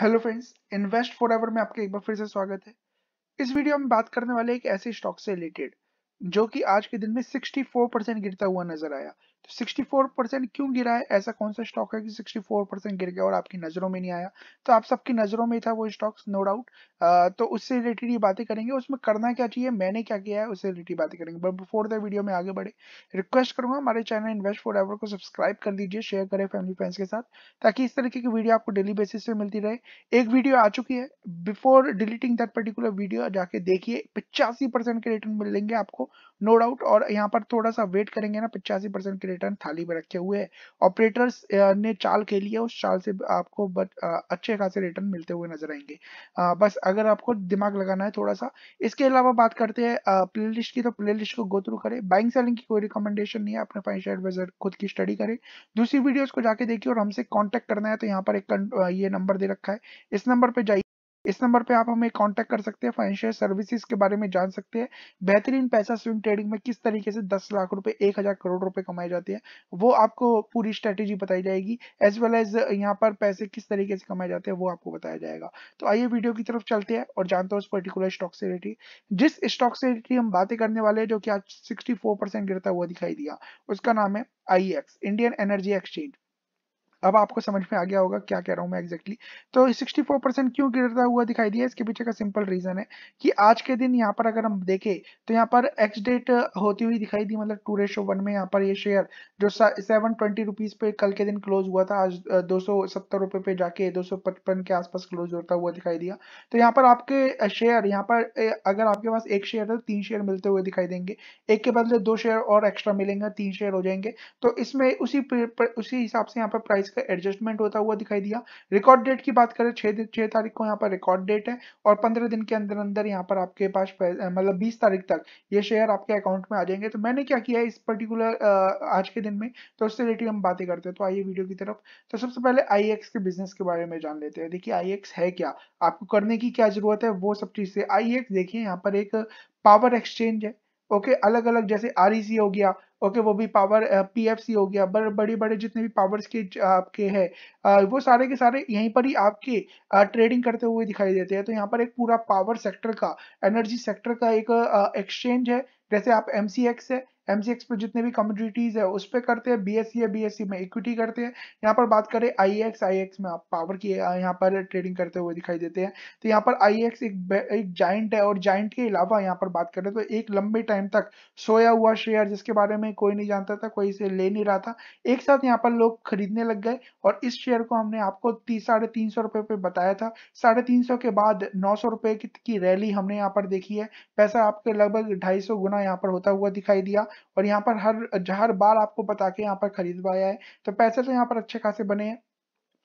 Hello friends invest forever में आपका एक बार फिर से स्वागत है इस वीडियो में बात करने वाले एक ऐसे स्टॉक से रिलेटेड जो कि आज के दिन में 64 परसेंट गिरता हुआ नजर आया तो 64 परसेंट क्यों गिरा है ऐसा कौन सा स्टॉक है कि 64 परसेंट गिर गया और आपकी नज़रों में नहीं आया तो आप सबकी नज़रों में था वो स्टॉक्स नो डाउट तो उससे रिलेटेड ये बातें करेंगे उसमें करना क्या चाहिए मैंने क्या किया है उससे रिलेटेड बातें करेंगे बट बिफोर द वीडियो में आगे बढ़े रिक्वेस्ट करूंगा हमारे चैनल इन्वेस्ट फॉर एवर को सब्सक्राइब कर दीजिए शेयर करें फैमिली फ्रेंड्स के साथ ताकि इस तरीके की वीडियो आपको डेली बेसिस पे मिलती रहे एक वीडियो आ चुकी है before deleting that particular video जाके देखिए पचासी के रिटर्न मिलेंगे आपको नो डाउट और यहाँ पर थोड़ा सा वेट करेंगे ना पिचासी परसेंट के रिटर्न थाली में रखे हुए ऑपरेटर्स ने चाल खेली है उस चाल से आपको बट अच्छे खासे रिटर्न मिलते हुए नजर आएंगे बस अगर आपको दिमाग लगाना है थोड़ा सा इसके अलावा बात करते हैं प्ले लिस्ट की तो प्ले लिस्ट को गो थ्रू करें बाइंग सेलिंग की कोई रिकमेंडेशन नहीं है अपने फाइनेंशियल एडवाइजर खुद की स्टडी करें दूसरी वीडियो को जाके देखिए और हमसे कॉन्टेक्ट करना है तो यहाँ पर एक ये नंबर दे रखा है इस नंबर पर जाइए इस नंबर पे आप हमें कांटेक्ट कर सकते हैं फाइनेंशियल सर्विसेज के बारे में जान सकते हैं बेहतरीन पैसा स्विंग ट्रेडिंग में किस तरीके से दस लाख रुपए एक हजार करोड़ रुपए कमाए जाते हैं वो आपको पूरी स्ट्रेटेजी बताई जाएगी एज वेल एज यहाँ पर पैसे किस तरीके से कमाए जाते हैं वो आपको बताया जाएगा तो आइए वीडियो की तरफ चलते हैं और जानते हैं उस पर्टिकुलर स्टॉक से रिलेटेड जिस स्टॉक से रिलेटेड हम बातें करने वाले हैं जो कि आज सिक्सटी गिरता हुआ दिखाई दिया उसका नाम है आई इंडियन एनर्जी एक्सचेंज अब आपको समझ में आ गया होगा क्या कह रहा हूँ मैं exactly. तो सिक्सटी फोर परसेंट क्यों गिरता हुआ दिखाई दिया इसके पीछे का सिंपल रीजन है कि आज के दिन यहाँ पर अगर हम देखें तो यहाँ पर एक्स डेट होती हुई दिखाई दी मतलब टू रेशो वन में यहाँ पर ये शेयर जो सेवन ट्वेंटी रुपीज पे कल के दिन क्लोज हुआ था आज दो सौ सत्तर रुपए पे जाके दो सौ पचपन के आसपास क्लोज होता हुआ दिखाई दिया तो यहाँ पर आपके शेयर यहाँ पर अगर आपके पास एक शेयर है तो तीन शेयर मिलते हुए दिखाई देंगे एक के बदले दो शेयर और एक्स्ट्रा मिलेंगे तीन शेयर हो जाएंगे तो इसमें उसी उसी हिसाब से यहाँ पर प्राइस इसका एडजस्टमेंट होता हुआ दिखाई दिया रिकॉर्ड डेट की बात करें छह छः तारीख को यहाँ पर रिकॉर्ड डेट है और पंद्रह दिन के अंदर अंदर यहाँ पर आपके पास मतलब बीस तारीख तक ये शेयर आपके अकाउंट में आ जाएंगे तो मैंने क्या किया इस पर्टिकुलर आज के दिन में तो उससे रिलेटेड हम बातें करते हैं तो आइए वीडियो की तरफ तो सबसे पहले आई के बिजनेस के बारे में जान लेते हैं देखिए आई है क्या आपको करने की क्या जरूरत है वो सब चीज़ से आई देखिए यहाँ पर एक पावर एक्सचेंज है ओके अलग अलग जैसे आर e हो गया ओके वो भी पावर पीएफसी uh, हो गया बड़े बड़े बड़े जितने भी पावर्स के आपके हैं uh, वो सारे के सारे यहीं पर ही आपके ट्रेडिंग uh, करते हुए दिखाई देते हैं तो यहाँ पर एक पूरा पावर सेक्टर का एनर्जी सेक्टर का एक एक्सचेंज है जैसे आप एम सी एक्स है एम सी एक्स पे जितने भी कम्युनिटीज है उस पर करते हैं बी एस सी है बी एस सी में इक्विटी करते हैं यहाँ पर बात करें आई एक्स आई एक्स में आप पावर की यहाँ पर ट्रेडिंग करते हुए दिखाई देते हैं तो यहाँ पर आई एक्स एक, एक जाइंट है और जाइंट के अलावा यहाँ पर बात करें तो एक लंबे टाइम तक सोया हुआ शेयर जिसके बारे में कोई नहीं जानता था कोई इसे ले नहीं रहा था एक साथ यहाँ पर लोग खरीदने लग गए और इस शेयर को हमने आपको साढ़े तीन सौ रुपये पे बताया था साढ़े तीन सौ के बाद नौ सौ रुपये की रैली हमने यहाँ पर देखी है पैसा आपके लगभग ढाई सौ गुना यहाँ पर होता हुआ दिखाई दिया और यहाँ पर हर हर बार आपको बता के यहाँ पर खरीदवाया है तो पैसे तो यहाँ पर अच्छे खासे बने हैं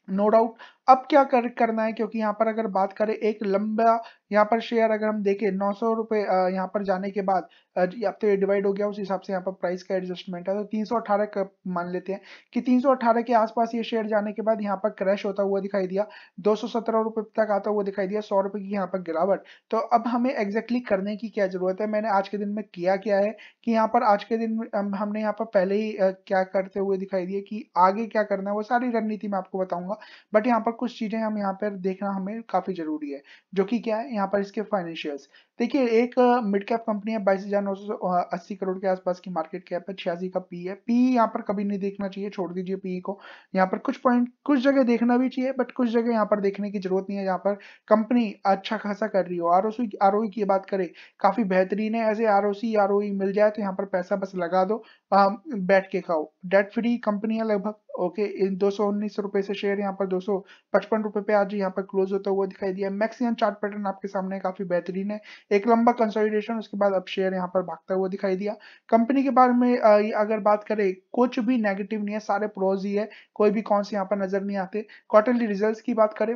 नो no डाउट अब क्या कर करना है क्योंकि यहाँ पर अगर बात करें एक लंबा यहाँ पर शेयर अगर हम देखें नौ सौ रुपये यहाँ पर जाने के बाद अब तो डिवाइड हो गया उस हिसाब से यहाँ पर प्राइस का एडजस्टमेंट है तो 318 का मान लेते हैं कि 318 के आसपास ये शेयर जाने के बाद यहाँ पर क्रैश होता हुआ दिखाई दिया दो रुपये तक आता हुआ दिखाई दिया सौ रुपए की यहाँ पर गिरावट तो अब हमें एग्जैक्टली करने की क्या जरूरत है मैंने आज के दिन में किया क्या है कि यहाँ पर आज के दिन हमने यहाँ पर पहले ही क्या करते हुए दिखाई दिए कि आगे क्या करना है वो सारी रणनीति मैं आपको बताऊंगा बट यहाँ पर कुछ चीजें हम यहाँ पर देखना हमें काफी जरूरी है जो कि क्या है यहाँ पर इसके फाइनेंशियल्स देखिए एक मिड कैप कंपनी है बाईस हजार नौ सौ अस्सी करोड़ के आसपास की मार्केट कैप है छियासी का पी है पी यहाँ पर कभी नहीं देखना चाहिए छोड़ दीजिए पी को यहाँ पर कुछ पॉइंट कुछ जगह देखना भी चाहिए बट कुछ जगह यहाँ पर देखने की जरूरत नहीं है यहाँ पर कंपनी अच्छा खासा कर रही हो आर आर e की बात करें काफी बेहतरीन है ऐसे आर ओ सी आर मिल जाए तो यहाँ पर पैसा बस लगा दो बैठ के खाओ डेट फ्री कंपनी है लगभग ओके इन दो सौ उन्नीस रुपए से शेयर यहाँ पर दो सौ पचपन रुपए पे आज यहाँ पर क्लोज होता हुआ दिखाई दिया मैक्सिम चार्ट पैटर्न आपके सामने काफी बेहतरीन है एक लंबा कंसोलिडेशन उसके बाद अब शेयर यहाँ पर भागता हुआ दिखाई दिया कंपनी के बारे में अगर बात करें कुछ भी नेगेटिव नहीं है सारे प्रोज ही है कोई भी कौन से यहाँ पर नजर नहीं आते क्वार्टरली रिजल्ट की बात करें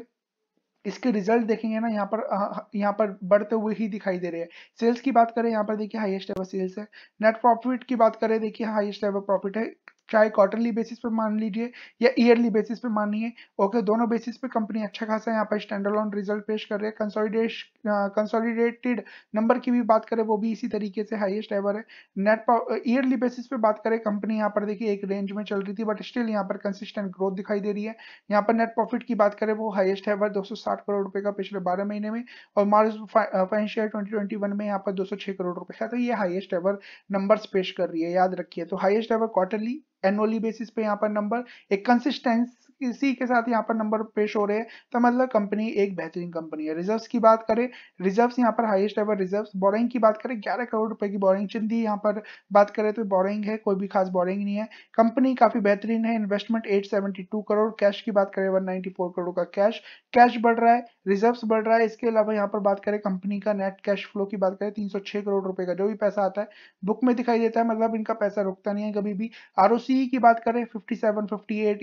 इसके रिजल्ट देखेंगे ना यहाँ पर यहाँ पर बढ़ते हुए ही दिखाई दे रहे हैं सेल्स की बात करें यहाँ पर देखिए हाईएस्ट लेवल सेल्स है नेट प्रॉफिट की बात करें देखिए हाईएस्ट लेवल प्रॉफिट है चाहे क्वार्टरली बेसिस पे मान लीजिए या ईयरली बेसिस पे मानिए ओके दोनों बेसिस पे कंपनी अच्छा खासा यहाँ पर स्टैंडर्ड ऑन रिजल्ट पेश कर रहे हैं कंसोलिडेश कंसोलिडेटेड नंबर की भी बात करें वो भी इसी तरीके से हाइएस्ट एवर है नेट ईयरली बेसिस पे बात करें कंपनी यहाँ पर देखिए एक रेंज में चल रही थी बट स्टिल यहाँ पर कंसिस्टेंट ग्रोथ दिखाई दे रही है यहाँ पर नेट प्रॉफिट की बात करें वो हाइएस्ट है दो करोड़ रुपए का पिछले बारह महीने में और मार्च फाइनेंशियल ट्वेंटी में यहाँ पर दो करोड़ रुपए का तो ये हाइएस्ट एवर नंबर पेश कर रही है याद रखिए तो highest ever quarterly annually basis पे यहाँ पर नंबर एक कंसिस्टेंस इसी के साथ यहाँ पर नंबर पेश हो रहे हैं तो मतलब कंपनी एक बेहतरीन कंपनी है रिजर्व्स की बात करें रिजर्व्स यहाँ पर हाईएस्ट एवर रिजर्व्स बोरिंग की बात करें ग्यारह करोड़ रुपए की बोरिंग चिंदी यहाँ पर बात करें तो बोरिंग है कोई भी खास बोरिंग नहीं है कंपनी काफी बेहतरीन है इन्वेस्टमेंट एट करोड़ कैश की बात करें वन करोड़ का कैश कैश बढ़ रहा है रिजर्व बढ़ रहा है इसके अलावा यहाँ पर बात करें कंपनी का नेट कैश फ्लो की बात करें तीन करोड़ रुपए का जो भी पैसा आता है बुक में दिखाई देता है मतलब इनका पैसा रुकता नहीं है कभी भी आर e की बात करें फिफ्टी सेवन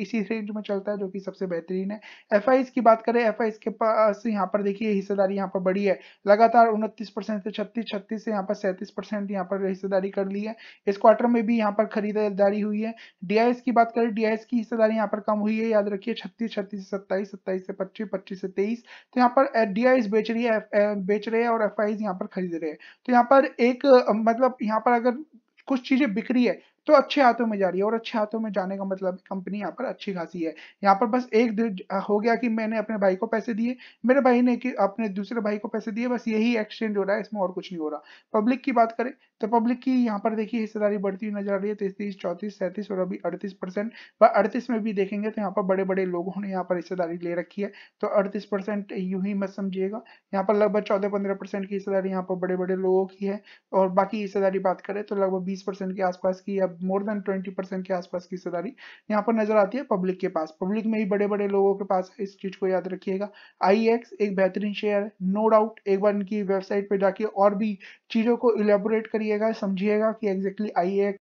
इसी रेंज में चलता है जाता है जो कि सबसे बेहतरीन है एफ की बात करें एफ के पास यहाँ पर देखिए हिस्सेदारी यहाँ पर बड़ी है लगातार उनतीस परसेंट से छत्तीस छत्तीस से यहाँ पर सैंतीस परसेंट यहाँ पर हिस्सेदारी कर ली है इस क्वार्टर में भी यहाँ पर खरीदारी हुई है डी की बात करें डी की हिस्सेदारी यहाँ पर कम हुई है याद रखिये छत्तीस छत्तीस से सत्ताईस सत्ताईस से पच्चीस पच्चीस से तेईस तो यहाँ पर डी बेच रही है बेच रहे हैं और एफ यहाँ पर खरीद रहे हैं तो यहाँ पर एक मतलब यहाँ पर अगर कुछ चीजें बिक रही है तो अच्छे हाथों में जा रही है और अच्छे हाथों में जाने का मतलब कंपनी यहाँ पर अच्छी खासी है यहाँ पर बस एक हो गया कि मैंने अपने भाई को पैसे दिए मेरे भाई ने कि अपने दूसरे भाई को पैसे दिए बस यही एक्सचेंज हो रहा है इसमें और कुछ नहीं हो रहा पब्लिक की बात करें तो पब्लिक की यहाँ पर देखिए हिस्सेदारी बढ़ती हुई नजर आ रही है तैतीस चौतीस सैंतीस और अभी अड़तीस परसेंट व अड़तीस में भी देखेंगे तो यहाँ पर बड़े बड़े लोगों ने यहाँ पर हिस्सेदारी ले रखी है तो अड़तीस परसेंट यूं ही मत समझिएगा यहाँ पर लगभग चौदह पंद्रह परसेंट की हिस्सेदारी यहाँ पर बड़े बड़े लोगों की है और बाकी हिस्सेदारी बात करें तो लगभग बीस परसेंट के आसपास की या मोर देन ट्वेंटी परसेंट के आसपास की हिस्सेदारी यहाँ पर नजर आती है पब्लिक के पास पब्लिक में ही बड़े बड़े लोगों के पास है इस चीज को याद रखिएगा आई e एक बेहतरीन शेयर है नो डाउट एक बार इनकी वेबसाइट पर जाके और भी चीजों को इलेबोरेट करिएगा समझिएगा कि एग्जैक्टली आई e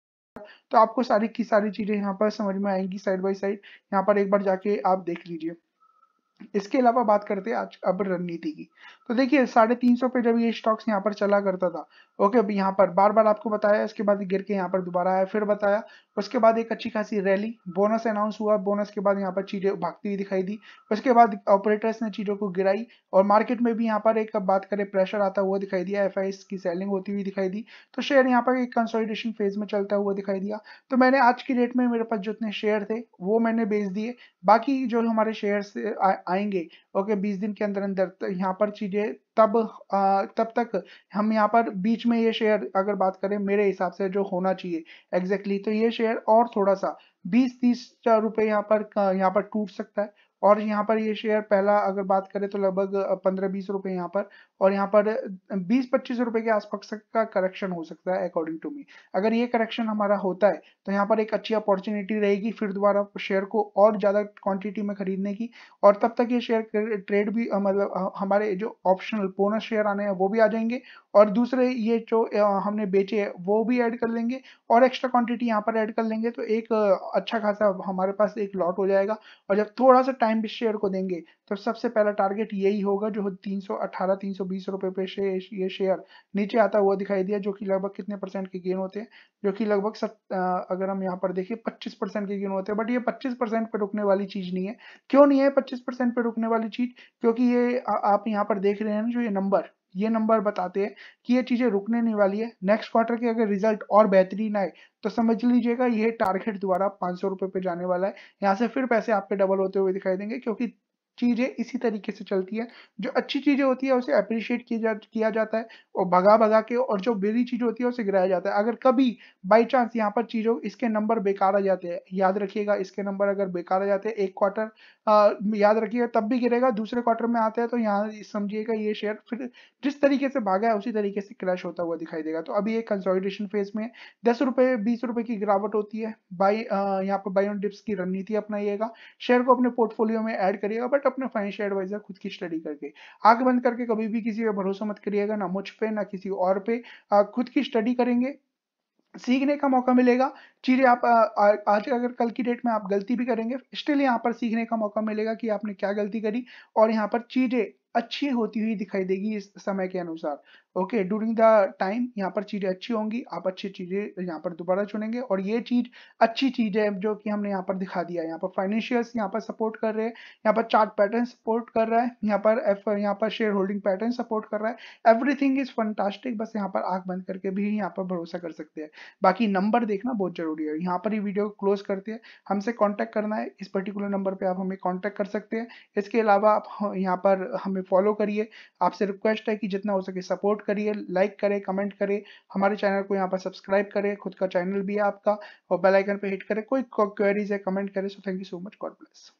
तो आपको सारी की सारी चीजें यहाँ पर समझ में आएंगी साइड बाय साइड यहाँ पर एक बार जाके आप देख लीजिए इसके अलावा बात करते हैं आज अब रणनीति की तो देखिए साढ़े तीन सौ पे जब ये स्टॉक्स यहाँ पर चला करता था ओके अब यहाँ पर बार बार आपको बताया इसके बाद गिर के यहाँ पर दोबारा आया फिर बताया उसके बाद एक अच्छी खासी रैली बोनस अनाउंस हुआ बोनस के बाद यहाँ पर चीजें भागती हुई दिखाई दी उसके बाद ऑपरेटर्स ने चीजों को गिराई और मार्केट में भी यहाँ पर एक अब बात करें प्रेशर आता हुआ दिखाई दिया एफ की सेलिंग होती हुई दिखाई दी तो शेयर यहाँ पर एक कंसोलिडेशन फेज में चलता हुआ दिखाई दिया तो मैंने आज की डेट में मेरे पास जितने शेयर थे वो मैंने बेच दिए बाकी जो हमारे शेयर आएंगे ओके बीस दिन के अंदर अंदर तो यहाँ पर चीज़ें तब आ, तब तक हम यहाँ पर बीच में ये शेयर अगर बात करें मेरे हिसाब से जो होना चाहिए एग्जैक्टली exactly, तो ये शेयर और थोड़ा सा बीस तीस रुपए यहाँ पर यहाँ पर टूट सकता है और यहाँ पर ये शेयर पहला अगर बात करें तो लगभग पंद्रह बीस रुपए यहाँ पर और यहाँ पर बीस पच्चीस रुपए के आसपास का करेक्शन हो सकता है अकॉर्डिंग टू मी अगर ये करेक्शन हमारा होता है तो यहाँ पर एक अच्छी अपॉर्चुनिटी रहेगी फिर दोबारा शेयर को और ज़्यादा क्वांटिटी में खरीदने की और तब तक ये शेयर ट्रेड भी मतलब हमारे जो ऑप्शनल बोनस शेयर आने हैं वो भी आ जाएंगे और दूसरे ये जो हमने बेचे है वो भी एड कर लेंगे और एक्स्ट्रा क्वांटिटी यहाँ पर ऐड कर लेंगे तो एक अच्छा खासा हमारे पास एक लॉट हो जाएगा और जब थोड़ा सा टाइम भी शेयर को देंगे तो सबसे पहला टारगेट यही होगा जो 318 320 रुपए पे ये शेयर नीचे आता हुआ दिखाई दिया जो कि लगभग कितने परसेंट के गेन होते हैं जो कि लगभग सत, अगर हम यहाँ पर देखें पच्चीस परसेंट के गेन होते हैं बट ये पच्चीस परसेंट रुकने वाली चीज नहीं है क्यों नहीं है पच्चीस परसेंट रुकने वाली चीज क्योंकि ये आप यहाँ पर देख रहे हैं जो ये नंबर ये नंबर बताते हैं कि ये चीज़ें रुकने नहीं वाली है नेक्स्ट क्वार्टर के अगर रिजल्ट और बेहतरीन आए तो समझ लीजिएगा ये टारगेट दोबारा पांच सौ रुपए पे जाने वाला है यहाँ से फिर पैसे आपके डबल होते हुए दिखाई देंगे क्योंकि चीज़ें इसी तरीके से चलती है जो अच्छी चीज़ें होती है उसे अप्रिशिएट किया जा किया जाता है और भगा भगा के और जो बेरी चीज़ होती है उसे गिराया जाता है अगर कभी बाई चांस यहाँ पर चीज़ों इसके नंबर बेकार आ जाते हैं याद रखिएगा इसके नंबर अगर बेकार आ जाते हैं एक क्वार्टर याद रखिएगा तब भी गिरेगा दूसरे क्वार्टर में आता है तो यहाँ समझिएगा ये शेयर फिर जिस तरीके से भागा है उसी तरीके से क्रैश होता हुआ दिखाई देगा तो अभी ये कंसोलिडेशन फेज में दस रुपये बीस रुपये की गिरावट होती है बाई यहाँ पर बाई ऑन डिप्स की रणनीति अपनाइएगा शेयर को अपने पोर्टफोलियो में ऐड करिएगा बट तक अपने फाइनेंशियल एडवाइजर खुद की स्टडी करके आग बंद करके कभी भी किसी पे भरोसा मत करिएगा ना मुझ पे ना किसी और पे खुद की स्टडी करेंगे सीखने का मौका मिलेगा चीज़ें आप आज अगर कल की डेट में आप गलती भी करेंगे स्टिल यहाँ पर सीखने का मौका मिलेगा कि आपने क्या गलती करी और यहाँ पर चीज़ें अच्छी होती हुई दिखाई देगी इस समय के अनुसार ओके ड्यूरिंग द टाइम यहाँ पर चीज़ें अच्छी होंगी आप अच्छी चीज़ें यहाँ पर दोबारा चुनेंगे और ये चीज़ अच्छी चीज़ है जो कि हमने यहाँ पर दिखा दिया है यहाँ पर फाइनेंशियल्स यहाँ पर सपोर्ट कर रहे हैं यहाँ पर चार्ट पैटर्न सपोर्ट कर रहा है यहाँ पर एफ यहाँ पर शेयर होल्डिंग पैटर्न सपोर्ट कर रहा है एवरीथिंग इज़ फंटास्टिक बस यहाँ पर आँख बंद करके भी यहाँ पर भरोसा कर सकते हैं बाकी नंबर देखना बहुत ज़रूरी है यहाँ पर ही वीडियो को क्लोज करते हैं हमसे कॉन्टैक्ट करना है इस पर्टिकुलर नंबर पर आप हमें कॉन्टैक्ट कर सकते हैं इसके अलावा आप यहाँ पर हमें फॉलो करिए आपसे रिक्वेस्ट है कि जितना हो सके सपोर्ट करिए लाइक करें कमेंट करें हमारे चैनल को यहाँ पर सब्सक्राइब करें खुद का चैनल भी है आपका और बेलाइकन पर हिट करें कोई क्वेरीज है कमेंट करें so thank you so much God bless